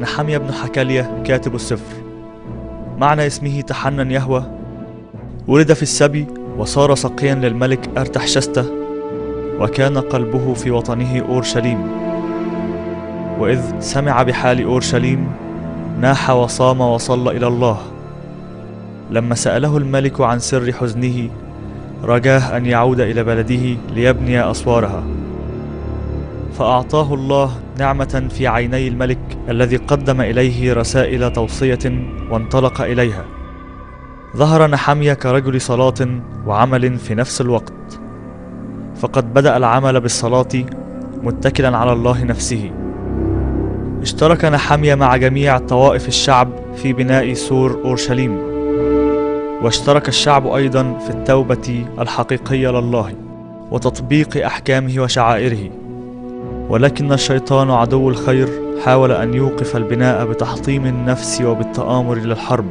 نحميا بن حكالية كاتب السفر معنى اسمه تحنن يهوى ولد في السبي وصار سقيا للملك أرتحشستة وكان قلبه في وطنه أورشليم وإذ سمع بحال أورشليم ناح وصام وصلى إلى الله لما سأله الملك عن سر حزنه رجاه أن يعود إلى بلده ليبني أسوارها فأعطاه الله نعمة في عيني الملك الذي قدم إليه رسائل توصية وانطلق إليها ظهر نحمية كرجل صلاة وعمل في نفس الوقت فقد بدأ العمل بالصلاة متكلا على الله نفسه اشترك نحمية مع جميع طوائف الشعب في بناء سور أورشليم واشترك الشعب أيضا في التوبة الحقيقية لله وتطبيق أحكامه وشعائره ولكن الشيطان عدو الخير حاول أن يوقف البناء بتحطيم النفس وبالتآمر للحرب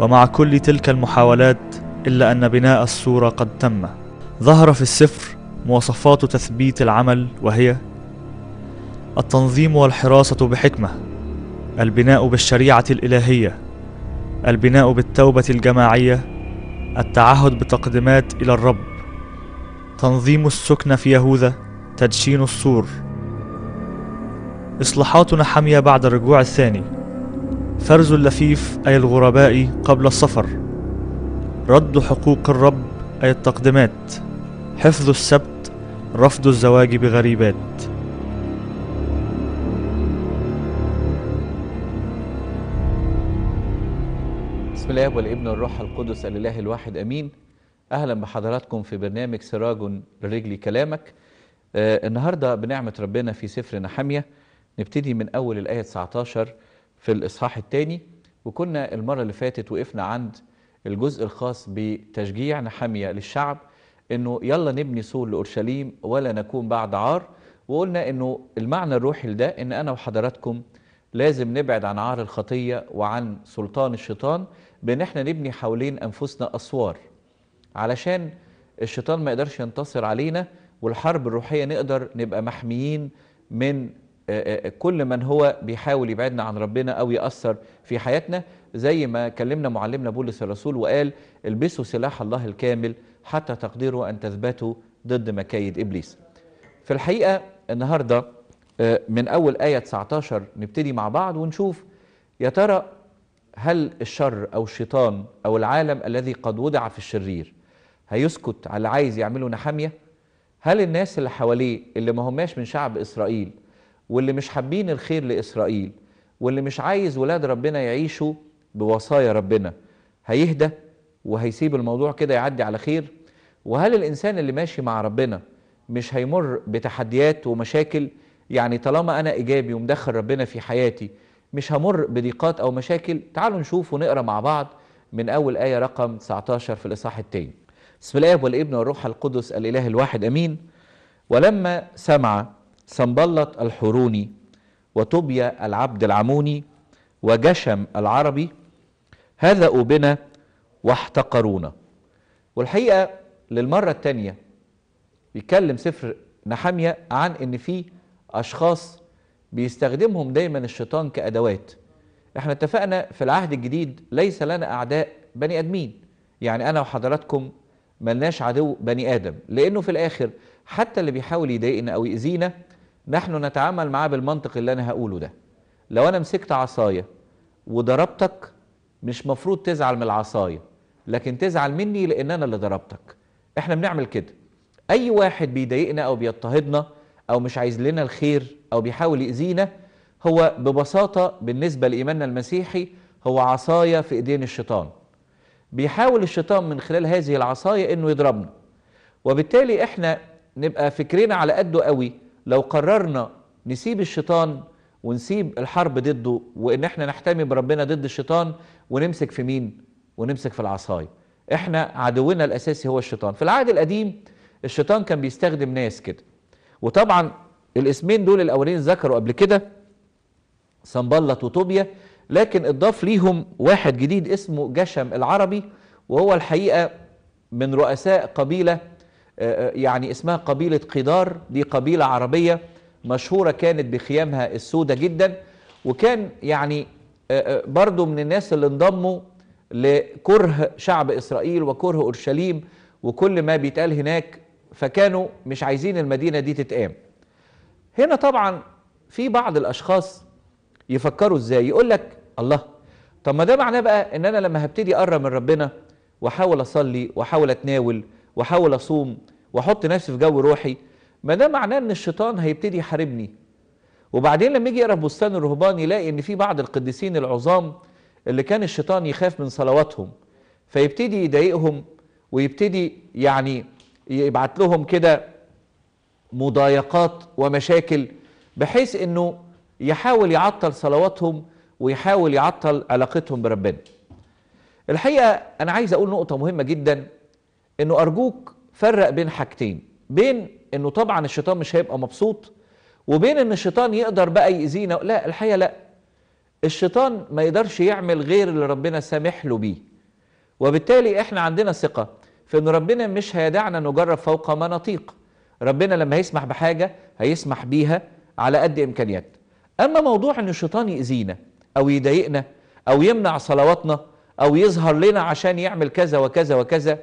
ومع كل تلك المحاولات إلا أن بناء السورة قد تم ظهر في السفر مواصفات تثبيت العمل وهي التنظيم والحراسة بحكمة البناء بالشريعة الإلهية البناء بالتوبة الجماعية التعهد بتقدمات إلى الرب تنظيم السكن في يهوذا تدشين السور إصلاحاتنا حمية بعد الرجوع الثاني فرز اللفيف أي الغرباء قبل السفر رد حقوق الرب أي التقدمات حفظ السبت رفض الزواج بغريبات بسم الله والابن والروح القدس الإله الواحد أمين أهلا بحضراتكم في برنامج سراج لرجل كلامك آه النهارده بنعمه ربنا في سفر نحاميه نبتدي من اول الايه 19 في الاصحاح الثاني وكنا المره اللي فاتت وقفنا عند الجزء الخاص بتشجيع نحاميه للشعب انه يلا نبني سور لاورشليم ولا نكون بعد عار وقلنا انه المعنى الروحي لده ان انا وحضراتكم لازم نبعد عن عار الخطيه وعن سلطان الشيطان بان احنا نبني حوالين انفسنا اسوار علشان الشيطان ما يقدرش ينتصر علينا والحرب الروحية نقدر نبقى محميين من آه، آه، آه، كل من هو بيحاول يبعدنا عن ربنا أو يأثر في حياتنا زي ما كلمنا معلمنا بولس الرسول وقال البسوا سلاح الله الكامل حتى تقدروا أن تثبتوا ضد مكايد إبليس في الحقيقة النهاردة من أول آية 19 نبتدي مع بعض ونشوف يا ترى هل الشر أو الشيطان أو العالم الذي قد وضع في الشرير هيسكت على اللي عايز يعمله نحامية هل الناس اللي حواليه اللي ما هماش من شعب إسرائيل واللي مش حابين الخير لإسرائيل واللي مش عايز ولاد ربنا يعيشوا بوصايا ربنا هيهدى وهيسيب الموضوع كده يعدي على خير وهل الإنسان اللي ماشي مع ربنا مش هيمر بتحديات ومشاكل يعني طالما أنا إيجابي ومدخل ربنا في حياتي مش همر بضيقات أو مشاكل تعالوا نشوف ونقرأ مع بعض من أول آية رقم 19 في الإصحاح الثاني بسم الله والابن والروح القدس الاله الواحد امين ولما سمع سنبلط الحروني وطوبيا العبد العموني وجشم العربي هذا بنا واحتقرونا والحقيقه للمره الثانيه بيتكلم سفر نحاميه عن ان في اشخاص بيستخدمهم دايما الشيطان كادوات احنا اتفقنا في العهد الجديد ليس لنا اعداء بني ادمين يعني انا وحضراتكم ملناش عدو بني آدم لأنه في الآخر حتى اللي بيحاول يضايقنا أو يأذينا نحن نتعامل معاه بالمنطق اللي أنا هقوله ده لو أنا مسكت عصاية وضربتك مش مفروض تزعل من العصاية لكن تزعل مني لأن أنا اللي ضربتك احنا بنعمل كده أي واحد بيضايقنا أو بيضطهدنا أو مش عايز لنا الخير أو بيحاول يأذينا هو ببساطة بالنسبة لإيماننا المسيحي هو عصاية في إيدين الشيطان بيحاول الشيطان من خلال هذه العصاية انه يضربنا وبالتالي احنا نبقى فكرنا على قده قوي لو قررنا نسيب الشيطان ونسيب الحرب ضده وان احنا نحتمي بربنا ضد الشيطان ونمسك في مين ونمسك في العصاية احنا عدونا الاساسي هو الشيطان في العهد القديم الشيطان كان بيستخدم ناس كده وطبعا الاسمين دول الاولين ذكروا قبل كده سنبلط وطوبيا لكن اتضاف ليهم واحد جديد اسمه جشم العربي وهو الحقيقة من رؤساء قبيلة آه، آه، يعني اسمها قبيلة قدار دي قبيلة عربية مشهورة كانت بخيامها السودة جدا وكان يعني آه، برضو من الناس اللي انضموا لكره شعب إسرائيل وكره أورشليم وكل ما بيتقال هناك فكانوا مش عايزين المدينة دي تتقام هنا طبعا في بعض الأشخاص يفكروا ازاي يقول لك الله طب ما ده معناه بقى ان انا لما هبتدي اقرب من ربنا واحاول اصلي واحاول اتناول واحاول اصوم واحط نفسي في جو روحي ما ده معناه ان الشيطان هيبتدي يحاربني وبعدين لما يجي يقرا بستان الرهبان يلاقي ان في بعض القديسين العظام اللي كان الشيطان يخاف من صلواتهم فيبتدي يضايقهم ويبتدي يعني يبعت لهم كده مضايقات ومشاكل بحيث انه يحاول يعطل صلواتهم ويحاول يعطل علاقتهم بربنا الحقيقة أنا عايز أقول نقطة مهمة جدا أنه أرجوك فرق بين حاجتين بين أنه طبعا الشيطان مش هيبقى مبسوط وبين أن الشيطان يقدر بقى يأذينا لا الحقيقة لا الشيطان ما يقدرش يعمل غير اللي ربنا سامح له بيه وبالتالي احنا عندنا ثقة في ان ربنا مش هيدعنا نجرب فوق ما نطيق ربنا لما هيسمح بحاجة هيسمح بيها على قد امكانياتنا اما موضوع ان الشيطان يأذينا أو يضايقنا أو يمنع صلواتنا أو يظهر لنا عشان يعمل كذا وكذا وكذا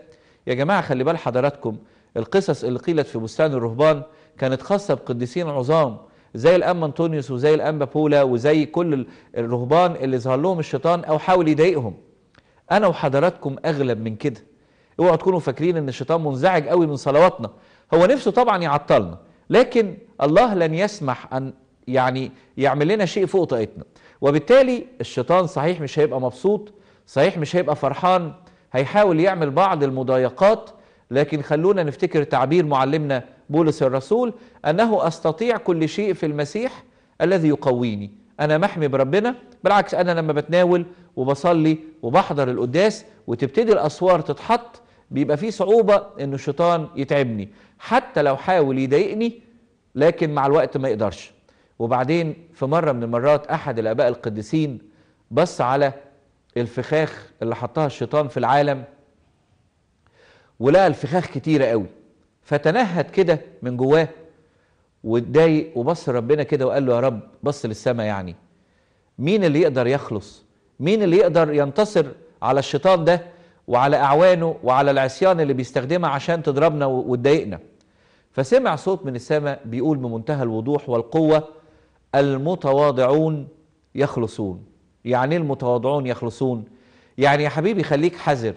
يا جماعة خلي بال حضراتكم القصص اللي قيلت في بستان الرهبان كانت خاصة بقديسين عظام زي الأم أنطونيوس وزي الأنبا بولا وزي كل الرهبان اللي ظهر لهم الشيطان أو حاول يضايقهم أنا وحضراتكم أغلب من كده اوعوا تكونوا فاكرين ان الشيطان منزعج قوي من صلواتنا هو نفسه طبعا يعطلنا لكن الله لن يسمح ان يعني يعمل لنا شيء فوق طاقتنا وبالتالي الشيطان صحيح مش هيبقى مبسوط صحيح مش هيبقى فرحان هيحاول يعمل بعض المضايقات لكن خلونا نفتكر تعبير معلمنا بولس الرسول أنه أستطيع كل شيء في المسيح الذي يقويني أنا محمي بربنا بالعكس أنا لما بتناول وبصلي وبحضر القداس وتبتدي الأسوار تتحط بيبقى في صعوبة إن الشيطان يتعبني حتى لو حاول يضايقني لكن مع الوقت ما يقدرش وبعدين في مرة من المرات أحد الآباء القديسين بص على الفخاخ اللي حطها الشيطان في العالم ولقى الفخاخ كتيرة قوي فتنهد كده من جواه واتضايق وبص ربنا كده وقال له يا رب بص للسماء يعني مين اللي يقدر يخلص مين اللي يقدر ينتصر على الشيطان ده وعلى أعوانه وعلى العصيان اللي بيستخدمها عشان تضربنا وتضايقنا فسمع صوت من السماء بيقول بمنتهى الوضوح والقوة المتواضعون يخلصون يعني ايه المتواضعون يخلصون يعني يا حبيبي خليك حذر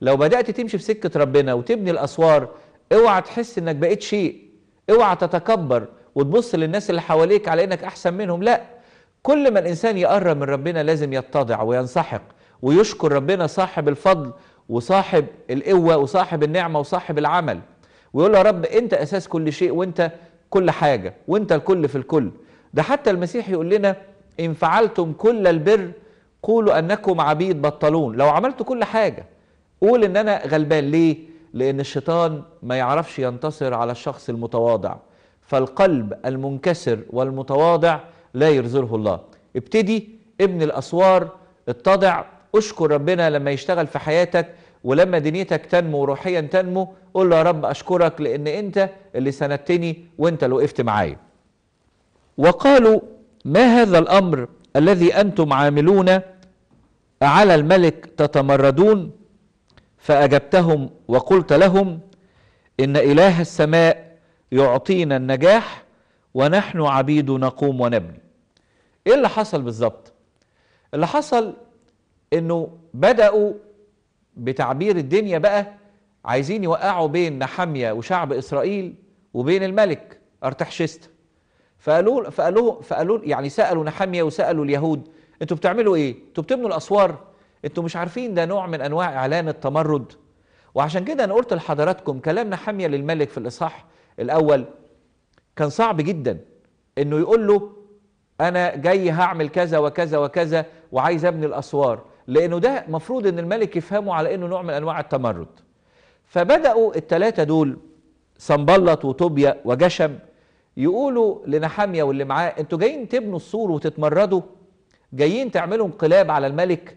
لو بدأت تمشي في سكة ربنا وتبني الأسوار اوعى تحس انك بقيت شيء اوعى تتكبر وتبص للناس اللي حواليك على انك احسن منهم لا كل ما الانسان يقرب من ربنا لازم يتضع وينسحق ويشكر ربنا صاحب الفضل وصاحب القوه وصاحب النعمه وصاحب العمل ويقول يا رب انت اساس كل شيء وانت كل حاجه وانت الكل في الكل ده حتى المسيح يقول لنا إن فعلتم كل البر قولوا أنكم عبيد بطلون لو عملتوا كل حاجة قول إن أنا غلبان ليه؟ لأن الشيطان ما يعرفش ينتصر على الشخص المتواضع فالقلب المنكسر والمتواضع لا يرزقه الله ابتدي ابن الأسوار اتضع اشكر ربنا لما يشتغل في حياتك ولما دنيتك تنمو روحيا تنمو قول له يا رب اشكرك لان انت اللي سندتني وانت اللي وقفت معايا وقالوا ما هذا الأمر الذي أنتم عاملون على الملك تتمردون فأجبتهم وقلت لهم إن إله السماء يعطينا النجاح ونحن عبيد نقوم ونبني إيه اللي حصل بالظبط اللي حصل إنه بدأوا بتعبير الدنيا بقى عايزين يوقعوا بين نحميه وشعب إسرائيل وبين الملك أرتحشست فقالوا فقالوا فقالوا يعني سالوا نحميه وسالوا اليهود انتوا بتعملوا ايه؟ انتوا بتبنوا الاسوار؟ انتوا مش عارفين ده نوع من انواع اعلان التمرد؟ وعشان كده انا قلت لحضراتكم كلام نحميه للملك في الاصحاح الاول كان صعب جدا انه يقول له انا جاي هعمل كذا وكذا وكذا وعايز ابني الاسوار لانه ده مفروض ان الملك يفهمه على انه نوع من انواع التمرد فبداوا الثلاثه دول سنبلط وطوبيا وجشم يقولوا لنحاميه واللي معاه انتوا جايين تبنوا السور وتتمردوا جايين تعملوا انقلاب على الملك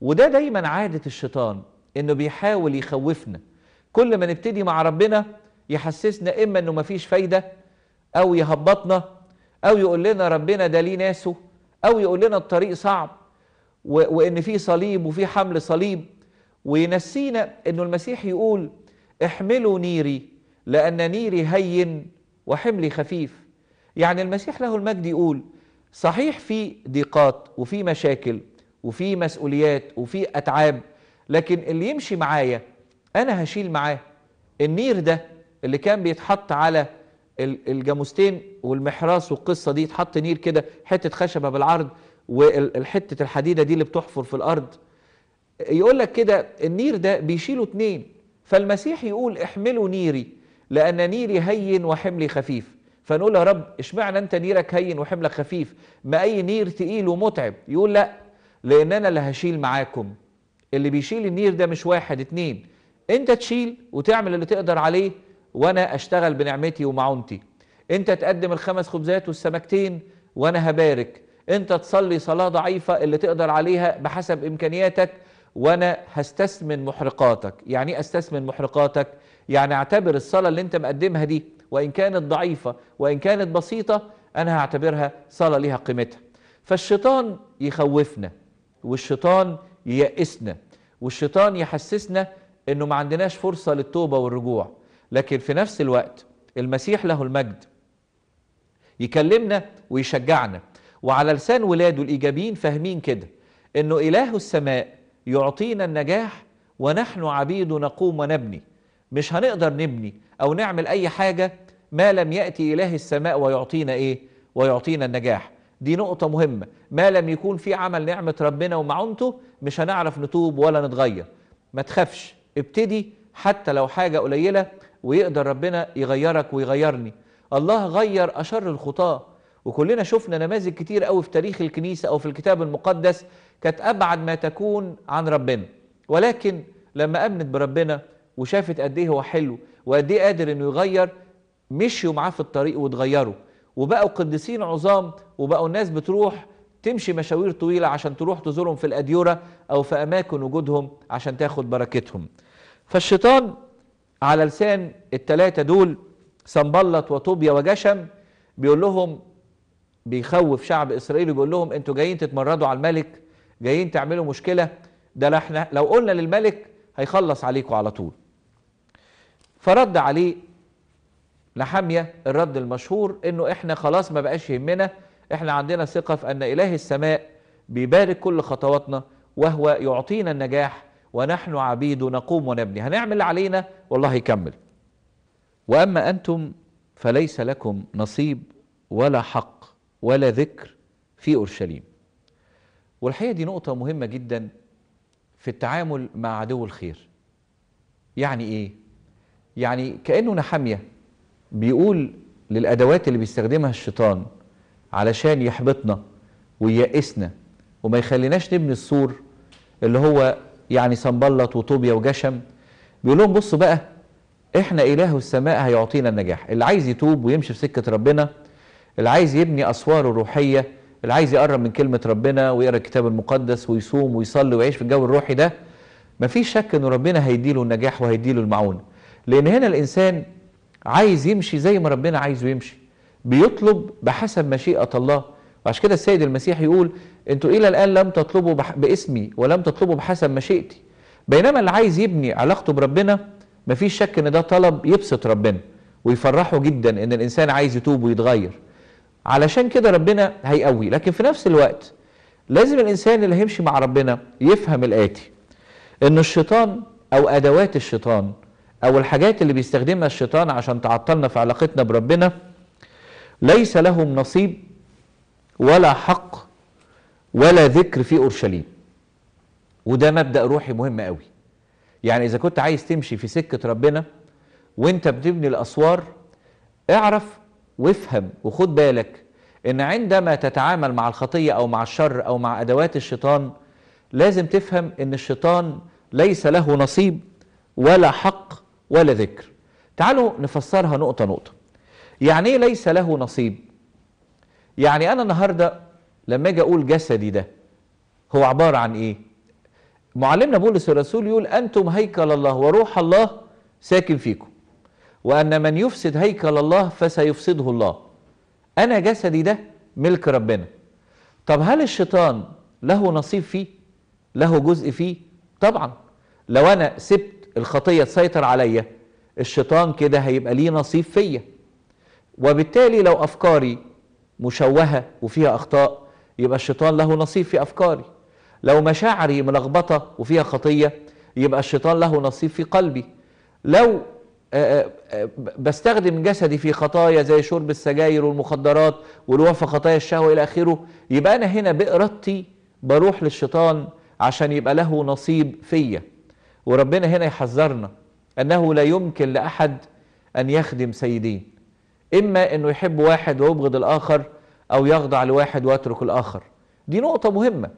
وده دايما عاده الشيطان انه بيحاول يخوفنا كل ما نبتدي مع ربنا يحسسنا اما انه مفيش فايده او يهبطنا او يقول لنا ربنا ده ليه ناسه او يقول لنا الطريق صعب وان في صليب وفي حمل صليب وينسينا انه المسيح يقول احملوا نيري لان نيري هين وحملي خفيف يعني المسيح له المجد يقول صحيح في ضيقات وفي مشاكل وفي مسؤوليات وفي أتعاب لكن اللي يمشي معايا أنا هشيل معاه النير ده اللي كان بيتحط على الجاموستين والمحراس والقصة دي يتحط نير كده حتة خشبة بالعرض والحتة الحديدة دي اللي بتحفر في الأرض يقول لك كده النير ده بيشيله اتنين فالمسيح يقول احملوا نيري لأن نيري هين وحملي خفيف فنقول يا رب اشمعنى انت نيرك هين وحملك خفيف ما اي نير تقيل ومتعب يقول لا لان انا اللي هشيل معاكم اللي بيشيل النير ده مش واحد اتنين انت تشيل وتعمل اللي تقدر عليه وانا اشتغل بنعمتي ومعونتي انت تقدم الخمس خبزات والسمكتين وانا هبارك انت تصلي صلاة ضعيفة اللي تقدر عليها بحسب امكانياتك وانا هستثمن محرقاتك يعني إيه استثمن محرقاتك يعني اعتبر الصلاة اللي انت مقدمها دي وإن كانت ضعيفة وإن كانت بسيطة أنا هعتبرها صلاة ليها قيمتها فالشيطان يخوفنا والشيطان ييأسنا والشيطان يحسسنا أنه ما عندناش فرصة للتوبة والرجوع لكن في نفس الوقت المسيح له المجد يكلمنا ويشجعنا وعلى لسان ولاده الإيجابيين فاهمين كده أنه إله السماء يعطينا النجاح ونحن عبيد نقوم ونبني مش هنقدر نبني أو نعمل أي حاجة ما لم يأتي إله السماء ويعطينا إيه ويعطينا النجاح دي نقطة مهمة ما لم يكون في عمل نعمة ربنا ومعونته مش هنعرف نتوب ولا نتغير ما تخافش ابتدي حتى لو حاجة قليلة ويقدر ربنا يغيرك ويغيرني الله غير أشر الخطاة وكلنا شفنا نماذج كتير قوي في تاريخ الكنيسة أو في الكتاب المقدس كانت أبعد ما تكون عن ربنا ولكن لما أمنت بربنا وشافت قد ايه هو حلو وقد ايه قادر انه يغير مشيوا معاه في الطريق واتغيروا وبقوا قديسين عظام وبقوا الناس بتروح تمشي مشاوير طويله عشان تروح تزورهم في الاديوره او في اماكن وجودهم عشان تاخد بركتهم. فالشيطان على لسان الثلاثه دول سنبلط وطوبيا وجشم بيقول لهم بيخوف شعب اسرائيل وبيقول لهم انتوا جايين تتمردوا على الملك جايين تعملوا مشكله ده احنا لو قلنا للملك هيخلص عليكم على طول فرد عليه لحمية الرد المشهور انه احنا خلاص ما بقاش يهمنا احنا عندنا ثقة في ان اله السماء بيبارك كل خطواتنا وهو يعطينا النجاح ونحن عبيد نقوم ونبني هنعمل علينا والله يكمل واما انتم فليس لكم نصيب ولا حق ولا ذكر في اورشليم والحقيقه دي نقطه مهمه جدا في التعامل مع عدو الخير يعني ايه يعني كأنه نحاميه بيقول للأدوات اللي بيستخدمها الشيطان علشان يحبطنا وييأسنا وما يخليناش نبني السور اللي هو يعني صنبلط وطوبيا وجشم بيقول لهم بصوا بقى احنا اله السماء هيعطينا النجاح اللي عايز يتوب ويمشي في سكه ربنا اللي عايز يبني اسواره الروحيه اللي عايز يقرب من كلمه ربنا ويقرا الكتاب المقدس ويصوم ويصلي ويعيش في الجو الروحي ده مفيش شك ان ربنا هيديله النجاح وهيديله المعونه لأن هنا الإنسان عايز يمشي زي ما ربنا عايزه يمشي بيطلب بحسب مشيئة الله وعشان كده السيد المسيح يقول انتوا إلى الآن لم تطلبوا باسمي ولم تطلبوا بحسب مشيئتي بينما اللي عايز يبني علاقته بربنا مفيش شك ان ده طلب يبسط ربنا ويفرحه جدا ان الانسان عايز يتوب ويتغير علشان كده ربنا هيقوي لكن في نفس الوقت لازم الانسان اللي هيمشي مع ربنا يفهم الاتي ان الشيطان او ادوات الشيطان أو الحاجات اللي بيستخدمها الشيطان عشان تعطلنا في علاقتنا بربنا ليس لهم نصيب ولا حق ولا ذكر في أورشليم وده مبدأ روحي مهم قوي يعني إذا كنت عايز تمشي في سكة ربنا وانت بتبني الأسوار اعرف وافهم وخد بالك ان عندما تتعامل مع الخطية أو مع الشر أو مع أدوات الشيطان لازم تفهم ان الشيطان ليس له نصيب ولا حق ولا ذكر تعالوا نفسرها نقطة نقطة يعني ايه ليس له نصيب يعني أنا النهاردة لما أجي أقول جسدي ده هو عبارة عن إيه معلمنا بولس الرسول يقول أنتم هيكل الله وروح الله ساكن فيكم وأن من يفسد هيكل الله فسيفسده الله أنا جسدي ده ملك ربنا طب هل الشيطان له نصيب فيه له جزء فيه طبعا لو أنا سبت الخطية تسيطر عليا الشيطان كده هيبقى ليه نصيب فيا وبالتالي لو أفكاري مشوهة وفيها أخطاء يبقى الشيطان له نصيب في أفكاري لو مشاعري ملخبطة وفيها خطية يبقى الشيطان له نصيب في قلبي لو آه، آه، آه، بستخدم جسدي في خطايا زي شرب السجاير والمخدرات والوفى خطايا الشهوة إلى آخره يبقى أنا هنا بإرادتي بروح للشيطان عشان يبقى له نصيب فيا وربنا هنا يحذرنا أنه لا يمكن لأحد أن يخدم سيدين إما أنه يحب واحد ويبغض الآخر أو يخضع لواحد ويترك الآخر دي نقطة مهمة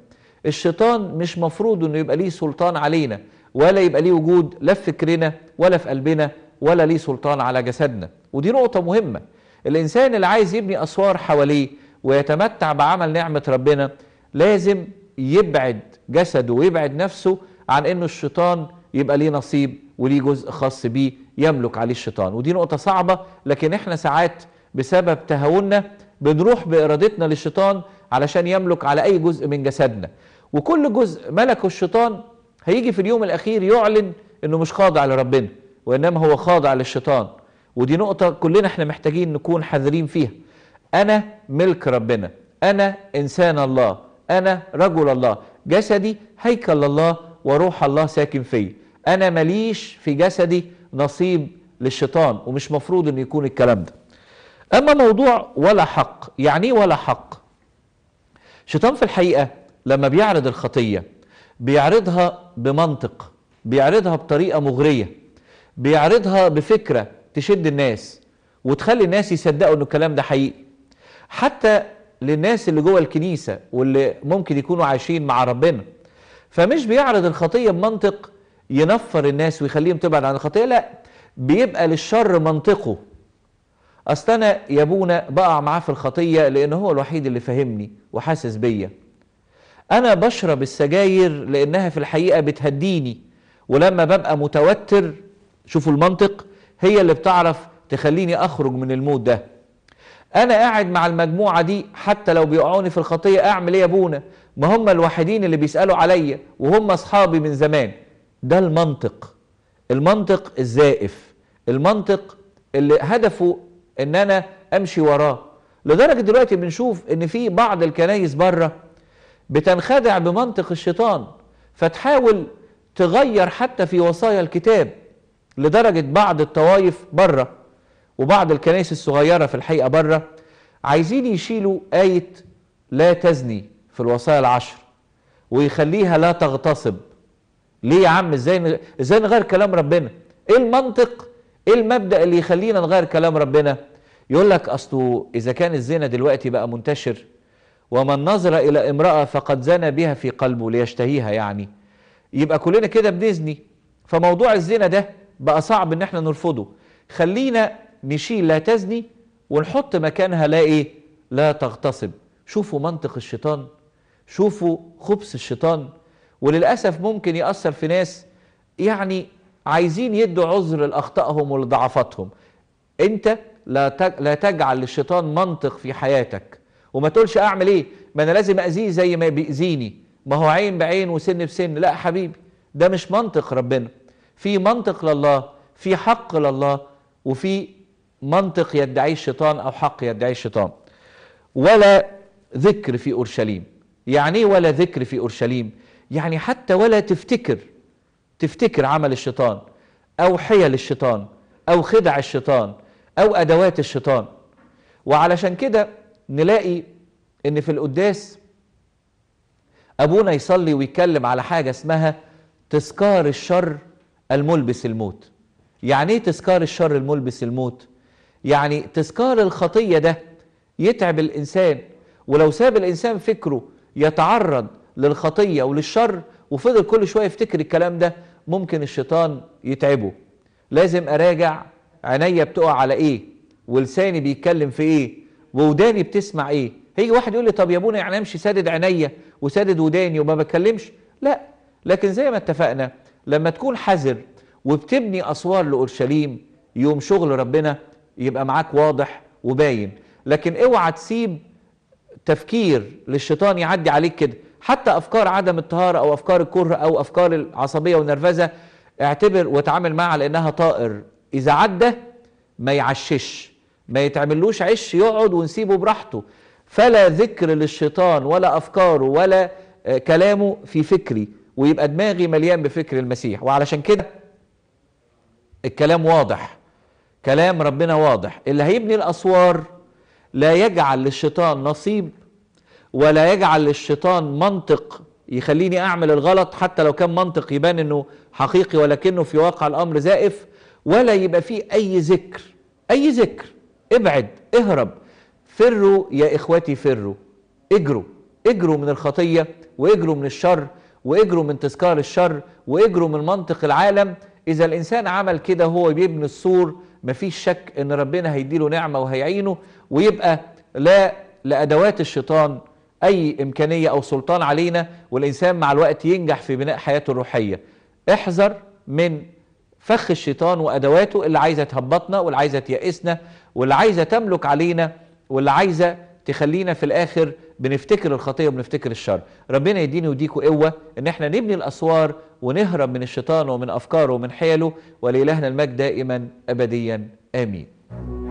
الشيطان مش مفروض أنه يبقى ليه سلطان علينا ولا يبقى ليه وجود لا في فكرنا ولا في قلبنا ولا ليه سلطان على جسدنا ودي نقطة مهمة الإنسان اللي عايز يبني أسوار حواليه ويتمتع بعمل نعمة ربنا لازم يبعد جسده ويبعد نفسه عن انه الشيطان يبقى ليه نصيب وليه جزء خاص بيه يملك عليه الشيطان ودي نقطة صعبة لكن احنا ساعات بسبب تهاوننا بنروح بإرادتنا للشيطان علشان يملك على أي جزء من جسدنا وكل جزء ملكه الشيطان هيجي في اليوم الأخير يعلن أنه مش خاضع لربنا وإنما هو خاضع للشيطان ودي نقطة كلنا احنا محتاجين نكون حذرين فيها أنا ملك ربنا أنا إنسان الله أنا رجل الله جسدي هيكل الله وروح الله ساكن فيا انا ماليش في جسدي نصيب للشيطان ومش مفروض ان يكون الكلام ده اما موضوع ولا حق يعني إيه ولا حق الشيطان في الحقيقه لما بيعرض الخطيه بيعرضها بمنطق بيعرضها بطريقه مغريه بيعرضها بفكره تشد الناس وتخلي الناس يصدقوا ان الكلام ده حقيقي حتى للناس اللي جوه الكنيسه واللي ممكن يكونوا عايشين مع ربنا فمش بيعرض الخطيه بمنطق ينفر الناس ويخليهم تبعد عن الخطيه لا بيبقى للشر منطقه اصل انا يا ابونا بقع معاه في الخطيه لان هو الوحيد اللي فاهمني وحاسس بيا انا بشرب السجاير لانها في الحقيقه بتهديني ولما ببقى متوتر شوفوا المنطق هي اللي بتعرف تخليني اخرج من المود ده انا قاعد مع المجموعه دي حتى لو بيقعوني في الخطيه اعمل ايه يا ابونا ما هم الوحيدين اللي بيسألوا عليا وهم أصحابي من زمان ده المنطق المنطق الزائف المنطق اللي هدفه ان انا امشي وراه لدرجه دلوقتي بنشوف ان في بعض الكنايس بره بتنخدع بمنطق الشيطان فتحاول تغير حتى في وصايا الكتاب لدرجه بعض الطوائف بره وبعض الكنائس الصغيره في الحقيقه بره عايزين يشيلوا ايه لا تزني في الوصايا العشر ويخليها لا تغتصب ليه يا عم ازاي ازاي نغير كلام ربنا ايه المنطق ايه المبدا اللي يخلينا نغير كلام ربنا يقول لك اصله اذا كان الزنا دلوقتي بقى منتشر ومن نظر الى امراه فقد زنى بها في قلبه ليشتهيها يعني يبقى كلنا كده بنزني فموضوع الزنا ده بقى صعب ان احنا نرفضه خلينا نشيل لا تزني ونحط مكانها لا ايه لا تغتصب شوفوا منطق الشيطان شوفوا خبث الشيطان وللأسف ممكن يأثر في ناس يعني عايزين يدوا عذر لأخطائهم ولضعفاتهم أنت لا لا تجعل للشيطان منطق في حياتك وما تقولش أعمل إيه ما أنا لازم أذيه زي ما بيأذيني ما هو عين بعين وسن بسن لا حبيبي ده مش منطق ربنا في منطق لله في حق لله وفي منطق يدعيه الشيطان أو حق يدعيه الشيطان ولا ذكر في أورشليم يعني ولا ذكر في أورشليم يعني حتى ولا تفتكر تفتكر عمل الشيطان أو حيل الشيطان أو خدع الشيطان أو أدوات الشيطان وعلشان كده نلاقي إن في القداس أبونا يصلي ويتكلم على حاجة اسمها تذكار الشر الملبس الموت يعني ايه تذكار الشر الملبس الموت يعني تذكار الخطية ده يتعب الإنسان ولو ساب الإنسان فكره يتعرض للخطية وللشر وفضل كل شوية يفتكر الكلام ده ممكن الشيطان يتعبه لازم أراجع عينيا بتقع على إيه ولساني بيتكلم في إيه ووداني بتسمع إيه هيجي واحد يقول لي طب يا ابونا يعني أمشي سادد عينيا وسادد وداني وما بتكلمش لا لكن زي ما اتفقنا لما تكون حذر وبتبني أسوار لأورشليم يوم شغل ربنا يبقى معاك واضح وباين لكن اوعى تسيب تفكير للشيطان يعدي عليك كده حتى افكار عدم الطهاره او افكار الكره او افكار العصبيه والنرفزه اعتبر وتعامل معها لانها طائر اذا عدى ما يعشش ما يتعملوش عش يقعد ونسيبه براحته فلا ذكر للشيطان ولا افكاره ولا آه، كلامه في فكري ويبقى دماغي مليان بفكر المسيح وعلشان كده الكلام واضح كلام ربنا واضح اللي هيبني الاسوار لا يجعل للشيطان نصيب ولا يجعل للشيطان منطق يخليني اعمل الغلط حتى لو كان منطق يبان انه حقيقي ولكنه في واقع الامر زائف ولا يبقى فيه اي ذكر اي ذكر ابعد اهرب فروا يا اخوتي فروا اجروا اجروا من الخطيه واجروا من الشر واجروا من تذكار الشر واجروا من منطق العالم اذا الانسان عمل كده هو بيبني السور مفيش شك ان ربنا هيديله نعمه وهيعينه ويبقى لا لادوات الشيطان اي امكانيه او سلطان علينا والانسان مع الوقت ينجح في بناء حياته الروحيه احذر من فخ الشيطان وادواته اللي عايزه تهبطنا واللي عايزه تيأسنا واللي عايزه تملك علينا واللي عايزه تخلينا في الاخر بنفتكر الخطيه وبنفتكر الشر ربنا يديني وديكوا قوه ان احنا نبني الاسوار ونهرب من الشيطان ومن افكاره ومن حيله ولالهنا المجد دائما ابديا امين